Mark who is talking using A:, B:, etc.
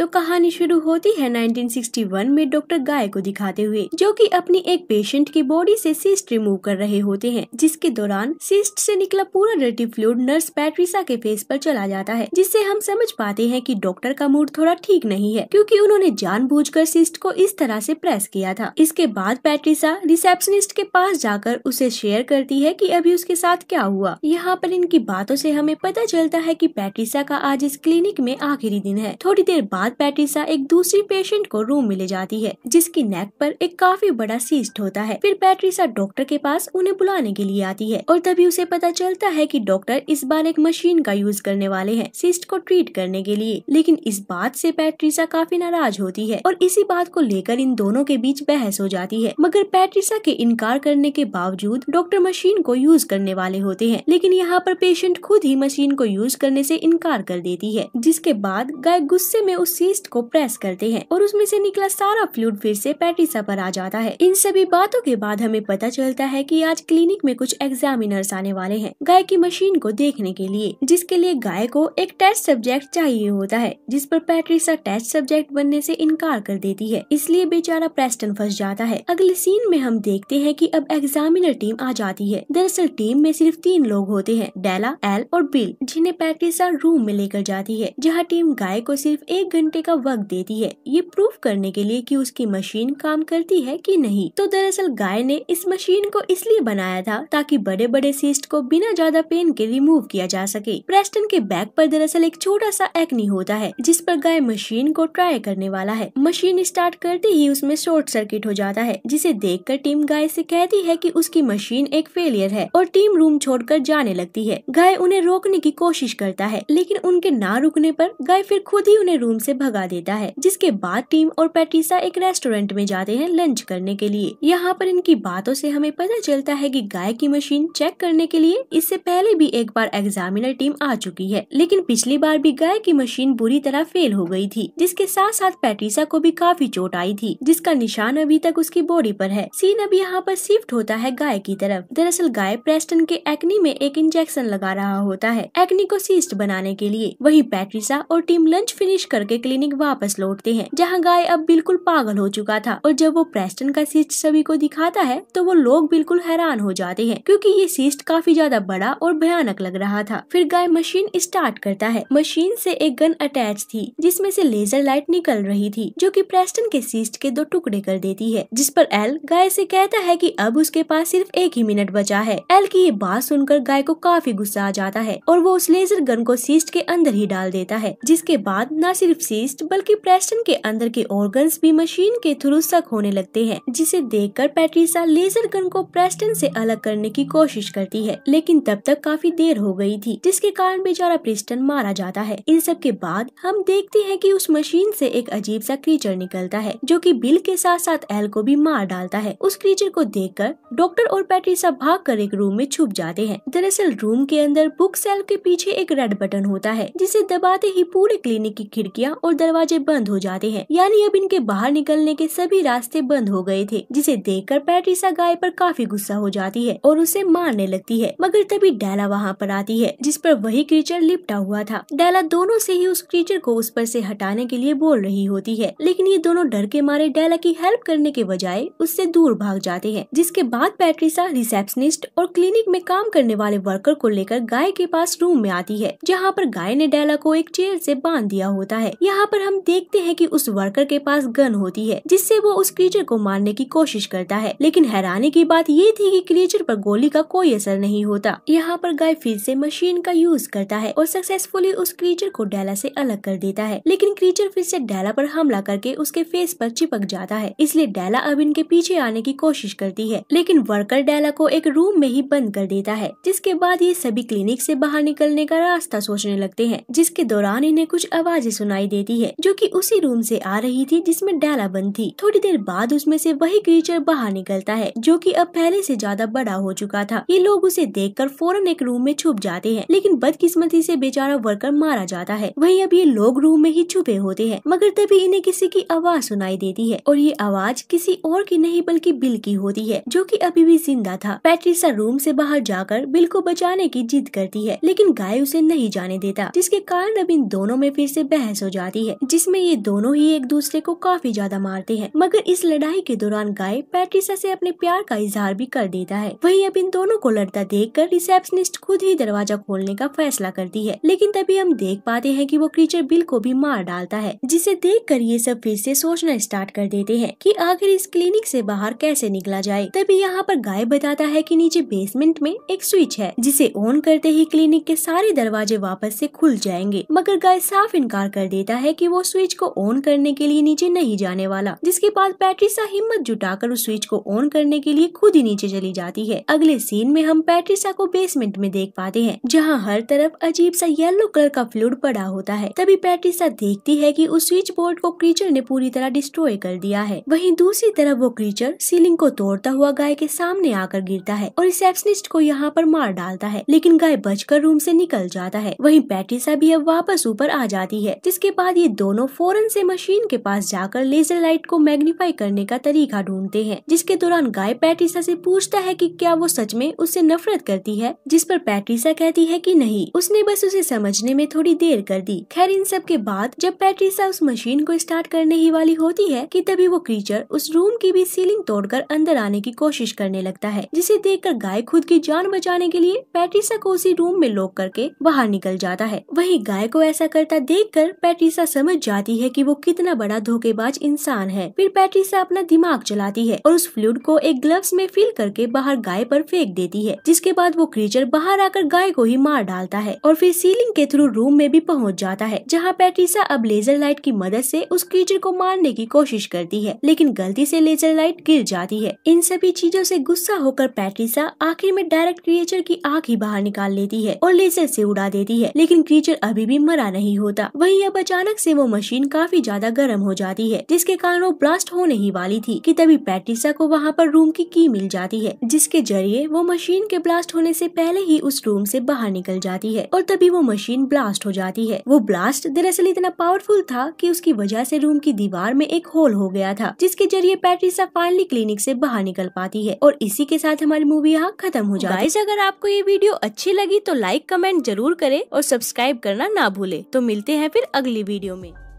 A: तो कहानी शुरू होती है 1961 में डॉक्टर गाय को दिखाते हुए जो कि अपनी एक पेशेंट की बॉडी से सिस्ट रिमूव कर रहे होते हैं जिसके दौरान सिस्ट से निकला पूरा डर्टी फ्लूड नर्स पैट्रिसा के फेस पर चला जाता है जिससे हम समझ पाते हैं कि डॉक्टर का मूड थोड़ा ठीक नहीं है क्योंकि उन्होंने कर सिस्ट को इस तरह ऐसी प्रेस किया था इसके बाद पैट्रिसा रिसेप्शनिस्ट के पास जाकर उसे शेयर करती है की अभी उसके साथ क्या हुआ यहाँ पर इनकी बातों ऐसी हमें पता चलता है की पैट्रिसा का आज इस क्लिनिक में आखिरी दिन है थोड़ी देर बाद बाद पैट्रिसा एक दूसरी पेशेंट को रूम में ले जाती है जिसकी नेक पर एक काफी बड़ा सीस्ट होता है फिर पैट्रिसा डॉक्टर के पास उन्हें बुलाने के लिए आती है और तभी उसे पता चलता है कि डॉक्टर इस बार एक मशीन का यूज करने वाले हैं सिस्ट को ट्रीट करने के लिए लेकिन इस बात से पैट्रिसा काफी नाराज होती है और इसी बात को लेकर इन दोनों के बीच बहस हो जाती है मगर पैट्रिसा के इनकार करने के बावजूद डॉक्टर मशीन को यूज करने वाले होते हैं लेकिन यहाँ पर पेशेंट खुद ही मशीन को यूज करने से इनकार कर देती है जिसके बाद गाय गुस्से में उस सीस्ट को प्रेस करते हैं और उसमें से निकला सारा फ्लूड फिर से पैटिसा पर आ जाता है इन सभी बातों के बाद हमें पता चलता है कि आज क्लिनिक में कुछ एग्जामिनर्स आने वाले हैं गाय की मशीन को देखने के लिए जिसके लिए गाय को एक टेस्ट सब्जेक्ट चाहिए होता है जिस पर पैट्रिसा टेस्ट सब्जेक्ट बनने से इनकार कर देती है इसलिए बेचारा प्रेस्टन फंस जाता है अगले सीन में हम देखते हैं कि अब एग्जामिनर टीम आ जाती है दरअसल टीम में सिर्फ तीन लोग होते हैं डेला एल और बिल जिन्हें पैट्रिसा रूम में लेकर जाती है जहाँ टीम गाय को सिर्फ एक घंटे घंटे का वक्त देती है ये प्रूफ करने के लिए कि उसकी मशीन काम करती है कि नहीं तो दरअसल गाय ने इस मशीन को इसलिए बनाया था ताकि बड़े बड़े सीस्ट को बिना ज्यादा पेन के रिमूव किया जा सके प्रेस्टन के बैक पर दरअसल एक छोटा सा एक्नी होता है जिस पर गाय मशीन को ट्राई करने वाला है मशीन स्टार्ट करते ही उसमें शॉर्ट सर्किट हो जाता है जिसे कर टीम गाय से कहती है कि उसकी मशीन एक फेलियर है और टीम रूम कर जाने लगती है गाय उन्हें रोकने की कोशिश करता है लेकिन उनके ना रुकने पर गाय फिर खुद ही उन्हें रूम से भगा देता है जिसके बाद टीम और पैट्रिसा एक रेस्टोरेंट में जाते हैं लंच करने के लिए यहाँ पर इनकी बातों से हमें पता चलता है कि गाय की मशीन चेक करने के लिए इससे पहले भी एक बार एग्जामिनर टीम आ चुकी है लेकिन पिछली बार भी गाय की मशीन बुरी तरह फेल हो गयी थी जिसके साथ साथ पैट्रिसा को भी काफी चोट आई थी जिसका निशान अभी तक उसकी बॉडी आरोप है सीन अभी यहाँ आरोप शिफ्ट होता है गाय की तरफ दरअसल गाय प्रेस्टन के एक्नी में एक इंजेक्शन लगा रहा होता है एक्नी को सीस्ट बनाने के लिए वही पैट्रिसा और टीम लंच फिनिश करके क्लिनिक वापस लौटते हैं जहाँ गाय अब बिल्कुल पागल हो चुका था और जब वो प्रेस्टन का सिस्ट सभी को दिखाता है तो वो लोग बिल्कुल हैरान हो जाते हैं क्योंकि ये सिस्ट काफी ज्यादा बड़ा और भयानक लग रहा था फिर गाय मशीन स्टार्ट करता है मशीन से एक गन अटैच थी जिसमे से लेजर लाइट निकल रही थी जो की प्रेस्टन के सिस्ट के दो टुकड़े कर देती है जिस पर एल गाय से कहता है कि अब उसके पास सिर्फ एक ही मिनट बचा है एल की ये बात सुनकर गाय को काफी गुस्सा आ जाता है और वो उस लेजर गन को सीस्ट के अंदर ही डाल देता है जिसके बाद न सिर्फ सिस्ट बल्कि प्रेस्टन के अंदर के ऑर्गन्स भी मशीन के थ्रू सक होने लगते हैं जिसे देखकर पैट्रिसा लेजर गन को प्रेस्टन से अलग करने की कोशिश करती है लेकिन तब तक काफी देर हो गई थी जिसके कारण बेचारा प्रेस्टन मारा जाता है इन सब के बाद हम देखते हैं कि उस मशीन से एक अजीब सा क्रीचर निकलता है जो कि बिल के साथ साथ एल को भी मार डालता है उस क्रीचर को कर डॉक्टर और पैट्रिसा भाग कर एक रूम में छुप जाते हैं दरअसल रूम के अंदर बुक सेल के पीछे एक रेड बटन होता है जिसे दबाते ही पूरे क्लिनिक की खिड़कियां और दरवाजे बंद हो जाते हैं यानी अब इनके बाहर निकलने के सभी रास्ते बंद हो गए थे जिसे देख कर पैट्रिसा गाय पर काफी गुस्सा हो जाती है और उसे मारने लगती है मगर तभी डैला वहाँ पर आती है जिस पर वही क्रीचर लिपटा हुआ था डैला दोनों से ही उस क्रीचर को उस पर से हटाने के लिए बोल रही होती है लेकिन ये दोनों डर के मारे डैला की हेल्प करने के बजाय उससे दूर भाग जाते हैं जिसके बाद पैट्रिसा रिसेप्शनिस्ट और क्लिनिक में काम करने वाले वर्कर को लेकर गाय के पास रूम में आती है जहाँ पर गाय ने डैला को एक चेयर से बांध दिया होता है यहाँ पर हम देखते हैं कि उस वर्कर के पास गन होती है जिससे वो उस क्रीचर को मारने की कोशिश करता है लेकिन हैरानी की बात ये थी कि क्रीचर पर गोली का कोई असर नहीं होता यहाँ पर गाय फिर से मशीन का यूज करता है और सक्सेसफुली उस क्रीचर को डैला से अलग कर देता है लेकिन क्रीचर फिर से डैला पर हमला करके उसके फेस पर चिपक जाता है इसलिए डैला अब इनके पीछे आने की कोशिश करती है लेकिन वर्कर डैला को एक रूम में ही बंद कर देता है जिसके बाद ये सभी क्लिनिक से बाहर निकलने का रास्ता सोचने लगते हैं जिसके दौरान इन्हें कुछ आवाजें सुनाई दे देती है जो कि उसी रूम से आ रही थी जिसमें डाला बंद थी थोड़ी देर बाद उसमें से वही क्रीचर बाहर निकलता है जो कि अब पहले से ज्यादा बड़ा हो चुका था ये लोग उसे कर फौरन एक रूम में छुप जाते हैं लेकिन बदकिस्मती से बेचारा वर्कर मारा जाता है वही अब ये लोग रूम में ही छुपे होते हैं मगर तभी इन्हें किसी की आवाज सुनाई देती है और ये आवाज किसी और की नहीं बल्कि बिल की होती है जो की अभी भी जिंदा था पैट्रिसा रूम से बाहर जाकर बिल को बचाने की जिद करती है लेकिन गाय उसे नहीं जाने देता जिसके कारण अब इन दोनों में फिर से बहस हो जाती जाती है जिसमे ये दोनों ही एक दूसरे को काफी ज्यादा मारते हैं मगर इस लड़ाई के दौरान गाय पैट्रिसा ऐसी अपने प्यार का इजहार भी कर देता है वही अब इन दोनों को लड़ता देख कर रिसेप्शनिस्ट खुद ही दरवाजा खोलने का फैसला करती है लेकिन तभी हम देख पाते हैं की वो क्रीचर बिल को भी मार डालता है जिसे देख कर ये सब फिर से सोचना स्टार्ट कर देते हैं की आखिर इस क्लिनिक से बाहर कैसे निकला जाए तभी यहाँ पर गाय बताता है कि नीचे बेसमेंट में एक स्विच है जिसे ऑन करते ही क्लिनिक के सारे दरवाजे वापस ऐसी खुल जाएंगे मगर गाय साफ इनकार कर देता है कि वो स्विच को ऑन करने के लिए नीचे नहीं जाने वाला जिसके बाद पैट्रिसा हिम्मत जुटाकर उस स्विच को ऑन करने के लिए खुद ही नीचे चली जाती है अगले सीन में हम पैट्रिसा को बेसमेंट में देख पाते हैं जहाँ हर तरफ अजीब सा येलो कलर का फ्लूड पड़ा होता है तभी पैट्रिसा देखती है की उस स्विच बोर्ड को क्रीचर ने पूरी तरह डिस्ट्रॉय कर दिया है वही दूसरी तरफ वो क्रीचर सीलिंग को तोड़ता हुआ गाय के सामने आकर गिरता है और रिसेप्शनिस्ट को यहाँ पर मार डालता है लेकिन गाय बचकर रूम से निकल जाता है वहीं पैट्रिसा भी अब वापस ऊपर आ जाती है जिसके बाद बाद ये दोनों फौरन से मशीन के पास जाकर लेजर लाइट को मैग्नीफाई करने का तरीका ढूंढते हैं जिसके दौरान गाय पैट्रिसा से पूछता है कि क्या वो सच में उससे नफरत करती है जिस पर पैट्रिसा कहती है कि नहीं उसने बस उसे समझने में थोड़ी देर कर दी खैर इन सब के बाद जब पैट्रिसा उस मशीन को स्टार्ट करने ही वाली होती है की तभी वो क्रीचर उस रूम की भी सीलिंग कर अंदर आने की कोशिश करने लगता है जिसे कर गाय खुद की जान बचाने के लिए पैट्रिसा को उसी रूम में लॉक करके बाहर निकल जाता है वही गाय को ऐसा करता देख कर पैट्रिसा समझ जाती है कि वो कितना बड़ा धोखेबाज इंसान है फिर पैट्रिसा अपना दिमाग चलाती है और उस फ्लूड को एक ग्लव्स में फिल करके बाहर गाय पर फेंक देती है जिसके बाद वो क्रीचर बाहर आकर गाय को ही मार डालता है और फिर सीलिंग के थ्रू रूम में भी पहुँच जाता है जहाँ पैट्रिसा अब लेजर लाइट की मदद ऐसी उस क्रीचर को मारने की कोशिश करती है लेकिन गलती ऐसी लेजर लाइट गिर जाती है इन सभी चीजों ऐसी गुस्सा होकर पैट्रिसा आखिर में डायरेक्ट क्रिएचर की आँख ही बाहर निकाल लेती है और लेजर से उड़ा देती है लेकिन क्रीचर अभी भी मरा नहीं होता वही अब अचानक अचानक से वो मशीन काफी ज्यादा गर्म हो जाती है जिसके कारण वो ब्लास्ट होने ही वाली थी कि तभी पैट्रिसा को वहाँ पर रूम की की मिल जाती है जिसके जरिए वो मशीन के ब्लास्ट होने से पहले ही उस रूम से बाहर निकल जाती है और तभी वो मशीन ब्लास्ट हो जाती है वो ब्लास्ट दरअसल इतना पावरफुल था कि उसकी वजह से रूम की दीवार में एक होल हो गया था जिसके जरिए पैट्रिसा फाइनली क्लिनिक से बाहर निकल पाती है और इसी के साथ हमारी मूवी यहाँ खत्म हो जाती है अगर आपको ये वीडियो अच्छी लगी तो लाइक कमेंट जरूर करे और सब्सक्राइब करना ना भूले तो मिलते हैं फिर अगली वीडियो में